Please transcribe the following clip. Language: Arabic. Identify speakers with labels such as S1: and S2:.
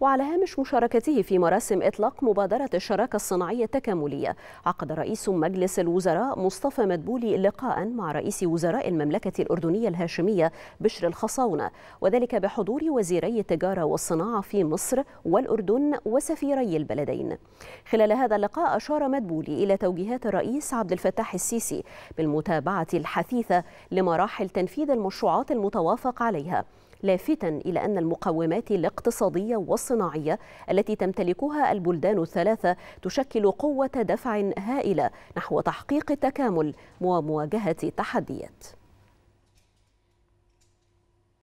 S1: وعلى هامش مشاركته في مراسم إطلاق مبادرة الشراكة الصناعية التكاملية عقد رئيس مجلس الوزراء مصطفى مدبولي لقاء مع رئيس وزراء المملكة الأردنية الهاشمية بشر الخصاونة وذلك بحضور وزيري التجارة والصناعة في مصر والأردن وسفيري البلدين خلال هذا اللقاء أشار مدبولي إلى توجيهات الرئيس عبد الفتاح السيسي بالمتابعة الحثيثة لمراحل تنفيذ المشروعات المتوافق عليها لافتا إلى أن المقومات الاقتصادية والصناعية التي تمتلكها البلدان الثلاثة تشكل قوة دفع هائلة نحو تحقيق التكامل ومواجهة التحديات